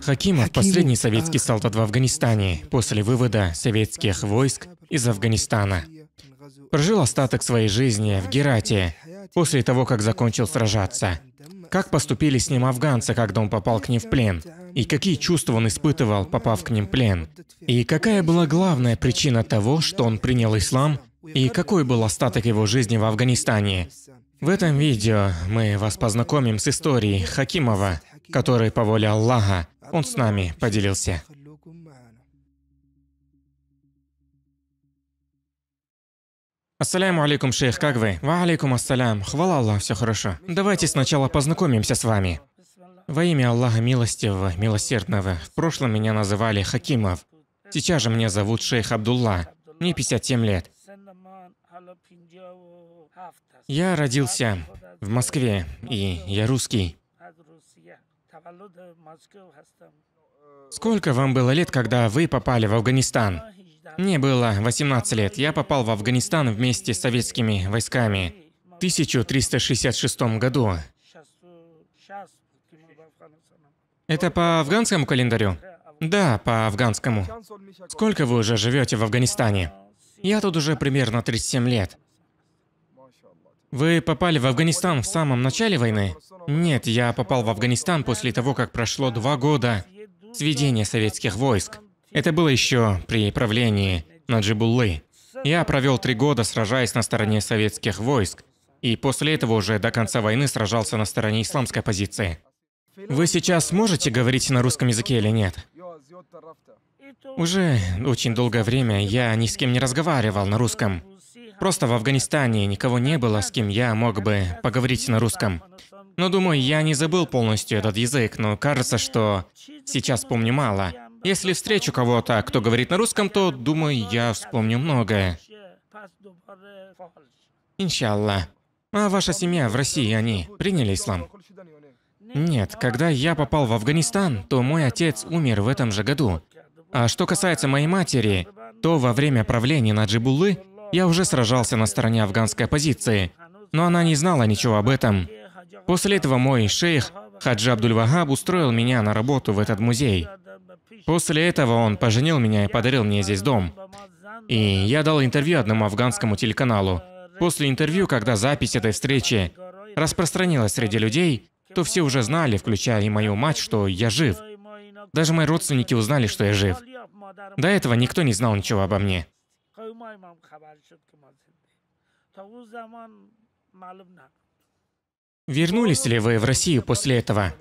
Хакимов – последний а, советский солдат в Афганистане после вывода советских войск из Афганистана. Прожил остаток своей жизни в Герате после того, как закончил сражаться. Как поступили с ним афганцы, когда он попал к ним в плен? И какие чувства он испытывал, попав к ним в плен? И какая была главная причина того, что он принял ислам, и какой был остаток его жизни в Афганистане? В этом видео мы вас познакомим с историей Хакимова – который по воле Аллаха Он с нами поделился. Ассаляму алейкум, шейх, как вы? Ва алейкум ассалям, хвала Аллах, все хорошо. Давайте сначала познакомимся с вами. Во имя Аллаха Милостивого, Милосердного, в прошлом меня называли Хакимов. Сейчас же меня зовут шейх Абдулла. Мне 57 лет. Я родился в Москве, и я русский. Сколько вам было лет, когда вы попали в Афганистан? Мне было 18 лет. Я попал в Афганистан вместе с советскими войсками в 1366 году. Это по афганскому календарю? Да, по афганскому. Сколько вы уже живете в Афганистане? Я тут уже примерно 37 лет. Вы попали в Афганистан в самом начале войны? Нет, я попал в Афганистан после того, как прошло два года сведения советских войск. Это было еще при правлении Наджибуллы. Я провел три года, сражаясь на стороне советских войск, и после этого уже до конца войны сражался на стороне исламской позиции. Вы сейчас можете говорить на русском языке или нет? Уже очень долгое время я ни с кем не разговаривал на русском. Просто в Афганистане никого не было, с кем я мог бы поговорить на русском. Но думаю, я не забыл полностью этот язык, но кажется, что сейчас помню мало. Если встречу кого-то, кто говорит на русском, то, думаю, я вспомню многое. Иншалла. А ваша семья в России, они приняли ислам? Нет, когда я попал в Афганистан, то мой отец умер в этом же году. А что касается моей матери, то во время правления Наджибуллы я уже сражался на стороне афганской оппозиции, но она не знала ничего об этом. После этого мой шейх Хаджи Абдуль-Вахаб устроил меня на работу в этот музей. После этого он поженил меня и подарил мне здесь дом. И я дал интервью одному афганскому телеканалу. После интервью, когда запись этой встречи распространилась среди людей, то все уже знали, включая и мою мать, что я жив. Даже мои родственники узнали, что я жив. До этого никто не знал ничего обо мне. های ما خبر شد که ما زنده تا اون زمان معلوم نبود Вернулись ли вы в Россию после этого?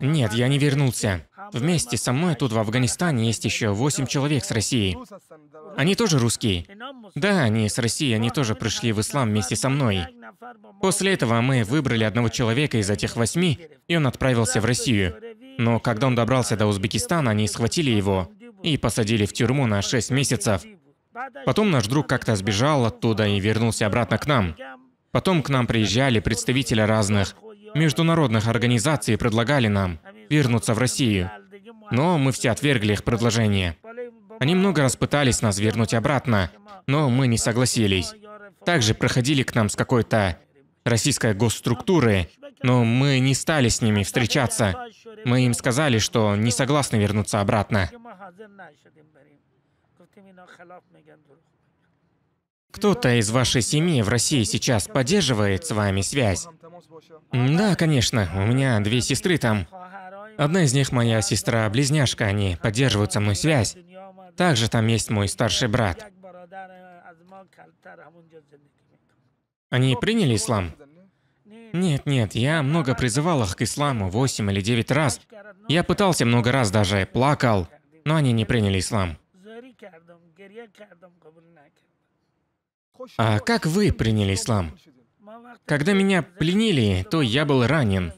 Нет, я не вернулся. Вместе со мной тут в Афганистане есть еще восемь человек с Россией. Они тоже русские. Да, они с России, они тоже пришли в ислам вместе со мной. После этого мы выбрали одного человека из этих восьми, и он отправился в Россию. Но когда он добрался до Узбекистана, они схватили его и посадили в тюрьму на шесть месяцев. Потом наш друг как-то сбежал оттуда и вернулся обратно к нам. Потом к нам приезжали представители разных международных организаций и предлагали нам вернуться в Россию. Но мы все отвергли их предложение. Они много раз пытались нас вернуть обратно, но мы не согласились. Также проходили к нам с какой-то российской госструктуры, но мы не стали с ними встречаться. Мы им сказали, что не согласны вернуться обратно. Кто-то из вашей семьи в России сейчас поддерживает с вами связь? Да, конечно. У меня две сестры там. Одна из них моя сестра-близняшка, они поддерживают со мной связь. Также там есть мой старший брат. Они приняли ислам? Нет, нет, я много призывал их к исламу, восемь или девять раз. Я пытался много раз даже, плакал, но они не приняли ислам. А как вы приняли ислам? Когда меня пленили, то я был ранен.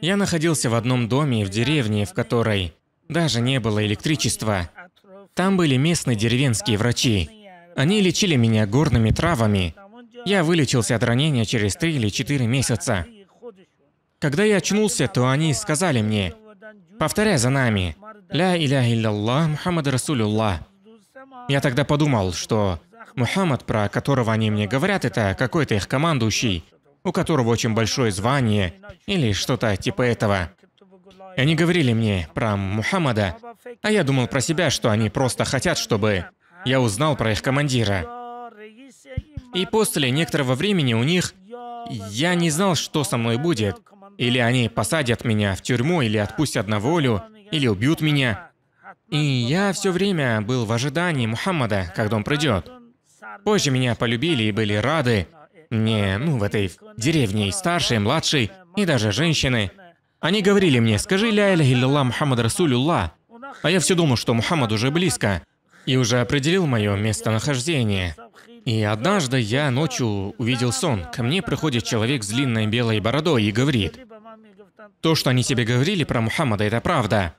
Я находился в одном доме в деревне, в которой даже не было электричества. Там были местные деревенские врачи. Они лечили меня горными травами. Я вылечился от ранения через три или четыре месяца. Когда я очнулся, то они сказали мне, «Повторяй за нами, «Ля иля илля Аллах, Мухаммад Расулюллах». Я тогда подумал, что Мухаммад, про которого они мне говорят, это какой-то их командующий, у которого очень большое звание или что-то типа этого. Они говорили мне про Мухаммада, а я думал про себя, что они просто хотят, чтобы я узнал про их командира. И после некоторого времени у них я не знал, что со мной будет. Или они посадят меня в тюрьму, или отпустят на волю, или убьют меня. И я все время был в ожидании Мухаммада, когда он придет. Позже меня полюбили и были рады. Мне, ну, в этой деревне и старшие, и младшие, и даже женщины. Они говорили мне, скажи «Ля иля илля Мухаммад Расулюлла». А я все думал, что Мухаммад уже близко. И уже определил мое местонахождение. И однажды я ночью увидел сон. Ко мне приходит человек с длинной белой бородой и говорит, «То, что они тебе говорили про Мухаммада, это правда.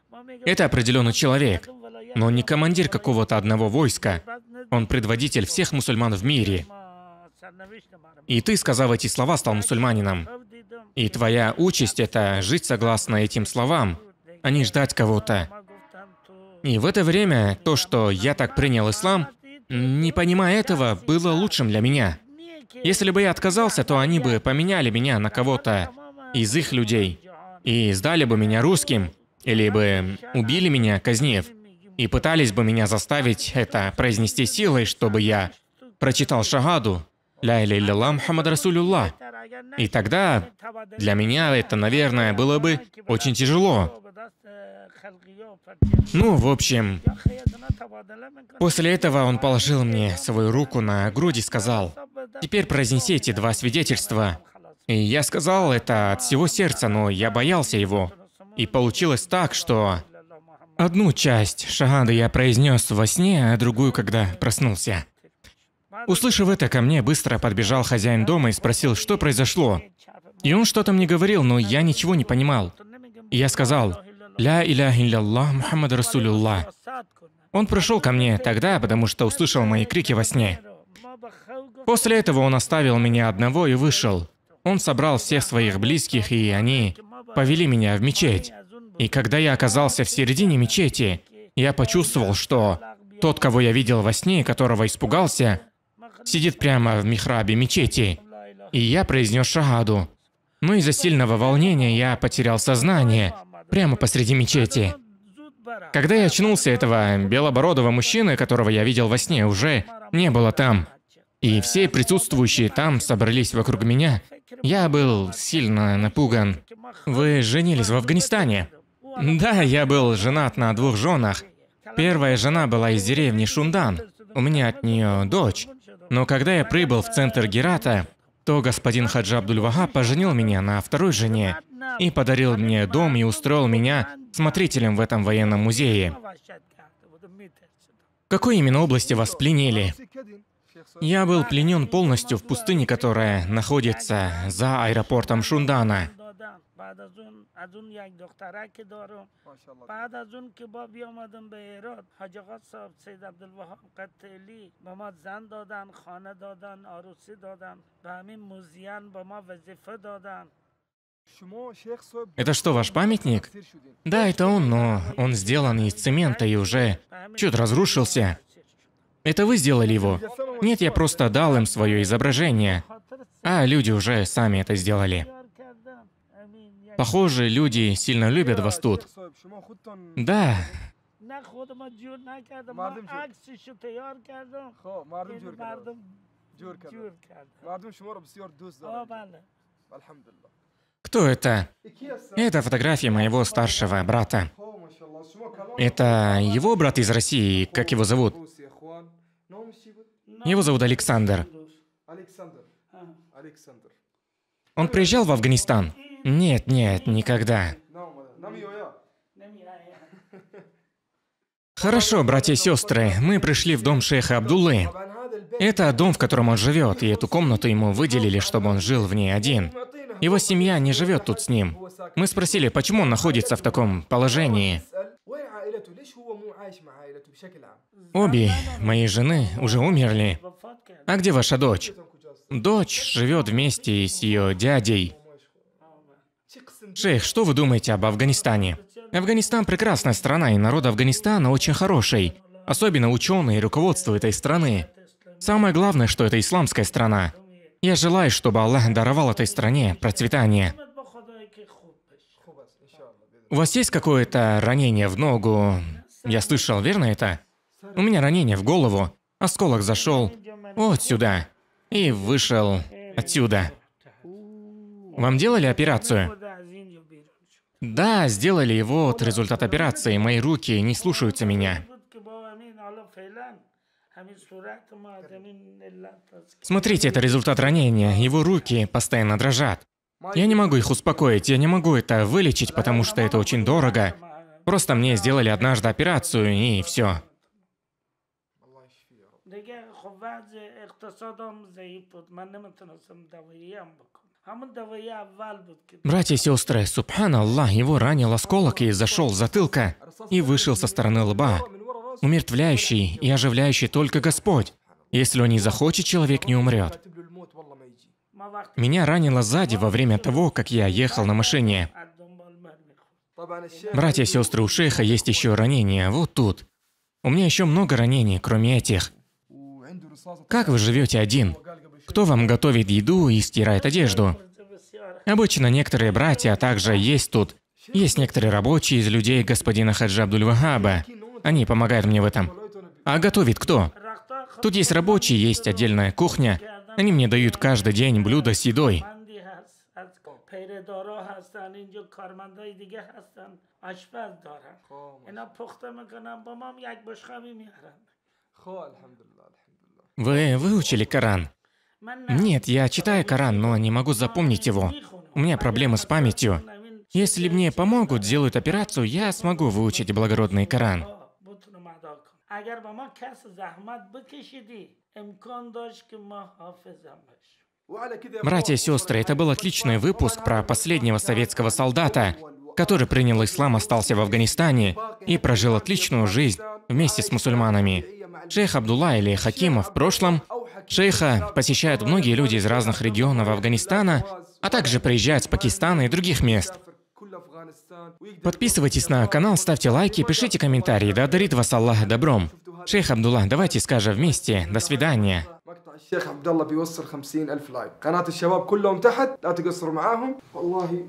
Это определенный человек, но он не командир какого-то одного войска. Он предводитель всех мусульман в мире. И ты, сказав эти слова, стал мусульманином. И твоя участь — это жить согласно этим словам, а не ждать кого-то. И в это время то, что я так принял ислам, не понимая этого, было лучшим для меня. Если бы я отказался, то они бы поменяли меня на кого-то из их людей и сдали бы меня русским или бы убили меня, казнив, и пытались бы меня заставить это произнести силой, чтобы я прочитал шагаду «Ля или лила Расулюлла». И тогда для меня это, наверное, было бы очень тяжело. Ну, в общем, после этого он положил мне свою руку на грудь и сказал, «Теперь произнеси эти два свидетельства». И я сказал это от всего сердца, но я боялся его. И получилось так, что одну часть шахады я произнес во сне, а другую, когда проснулся. Услышав это, ко мне быстро подбежал хозяин дома и спросил, что произошло. И он что-то мне говорил, но я ничего не понимал. И я сказал, «Ля иля илля Мухаммад Расулюллах». Он пришел ко мне тогда, потому что услышал мои крики во сне. После этого он оставил меня одного и вышел. Он собрал всех своих близких, и они повели меня в мечеть. И когда я оказался в середине мечети, я почувствовал, что тот, кого я видел во сне и которого испугался, сидит прямо в михрабе мечети. И я произнес шагаду. Но ну из-за сильного волнения я потерял сознание, прямо посреди мечети. Когда я очнулся, этого белобородого мужчины, которого я видел во сне, уже не было там и все присутствующие там собрались вокруг меня. Я был сильно напуган. Вы женились в Афганистане? Да, я был женат на двух женах. Первая жена была из деревни Шундан. У меня от нее дочь. Но когда я прибыл в центр Герата, то господин Хаджи абдуль поженил меня на второй жене и подарил мне дом и устроил меня смотрителем в этом военном музее. В какой именно области вас пленили? Я был пленен полностью в пустыне, которая находится за аэропортом Шундана. Это что, ваш памятник? Да, это он, но он сделан из цемента и уже чуть разрушился. Это вы сделали его? Нет, я просто дал им свое изображение. А люди уже сами это сделали. Похоже, люди сильно любят вас тут. Да. Кто это? Это фотография моего старшего брата. Это его брат из России, как его зовут? Его зовут Александр. Он приезжал в Афганистан? Нет, нет, никогда. Хорошо, братья и сестры, мы пришли в дом шейха Абдуллы. Это дом, в котором он живет, и эту комнату ему выделили, чтобы он жил в ней один. Его семья не живет тут с ним. Мы спросили, почему он находится в таком положении. Обе мои жены уже умерли. А где ваша дочь? Дочь живет вместе с ее дядей. Шейх, что вы думаете об Афганистане? Афганистан – прекрасная страна, и народ Афганистана очень хороший. Особенно ученые и руководство этой страны. Самое главное, что это исламская страна. Я желаю, чтобы Аллах даровал этой стране процветание. У вас есть какое-то ранение в ногу? Я слышал, верно это? У меня ранение в голову. Осколок зашел вот сюда и вышел отсюда. Вам делали операцию? Да, сделали, и вот результат операции. Мои руки не слушаются меня. А а Смотрите, это результат ранения. Его руки постоянно дрожат. Я не могу их успокоить, я не могу это вылечить, потому что это очень дорого. Просто мне сделали однажды операцию, и все. Братья и сестры, субхан Аллах, его ранил осколок и зашел с затылка и вышел со стороны лба умертвляющий и оживляющий только Господь. Если он не захочет, человек не умрет. Меня ранило сзади во время того, как я ехал на машине. Братья и сестры, у шейха есть еще ранения, вот тут. У меня еще много ранений, кроме этих. Как вы живете один? Кто вам готовит еду и стирает одежду? Обычно некоторые братья также есть тут. Есть некоторые рабочие из людей господина Хаджа Абдуль-Вахаба. Они помогают мне в этом. А готовит кто? Тут есть рабочие, есть отдельная кухня. Они мне дают каждый день блюдо с едой. Вы выучили Коран? Нет, я читаю Коран, но не могу запомнить его. У меня проблемы с памятью. Если мне помогут, сделают операцию, я смогу выучить благородный Коран. اگر با ما کس زحمت بکشیدی امکان داشت که ما حافظم باشیم Братья и сестры, это был отличный выпуск про последнего советского солдата, который принял ислам, остался в Афганистане и прожил отличную жизнь вместе с мусульманами. Шейх Абдулла или Хакима в прошлом, шейха посещают многие люди из разных регионов Афганистана, а также приезжают с Пакистана и других мест. Подписывайтесь на канал, ставьте лайки, пишите комментарии. Да дарит вас Аллах добром. Шейх Абдуллах, давайте скажем вместе. До свидания. الشيخ عبد الله بيوصل 50 ألف لايك قناة الشباب كلهم تحت لا تقصروا معاهم والله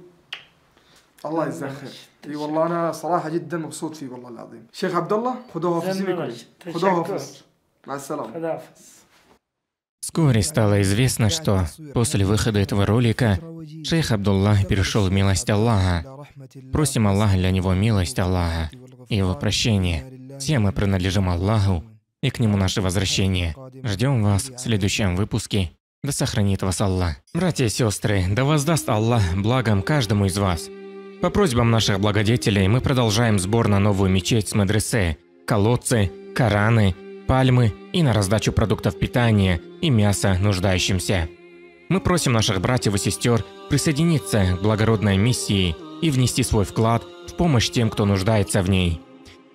الله يجزاه خير اي والله انا صراحه جدا مبسوط فيه والله العظيم شيخ عبد الله خذوها حفظ خذوها حفظ مع السلامه Вскоре стало известно, что после выхода этого ролика шейх Абдуллах перешел в милость Аллаха. Просим Аллаха для него милость Аллаха и его прощение. Все мы принадлежим Аллаху и к нему наше возвращение. Ждем вас в следующем выпуске. Да сохранит вас Аллах. Братья и сестры, да воздаст Аллах благом каждому из вас. По просьбам наших благодетелей мы продолжаем сбор на новую мечеть с мадресе, колодцы, Кораны пальмы и на раздачу продуктов питания и мяса нуждающимся. Мы просим наших братьев и сестер присоединиться к благородной миссии и внести свой вклад в помощь тем, кто нуждается в ней.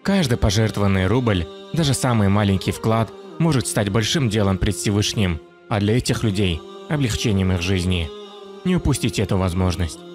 Каждый пожертвованный рубль, даже самый маленький вклад, может стать большим делом пред Всевышним, а для этих людей – облегчением их жизни. Не упустите эту возможность.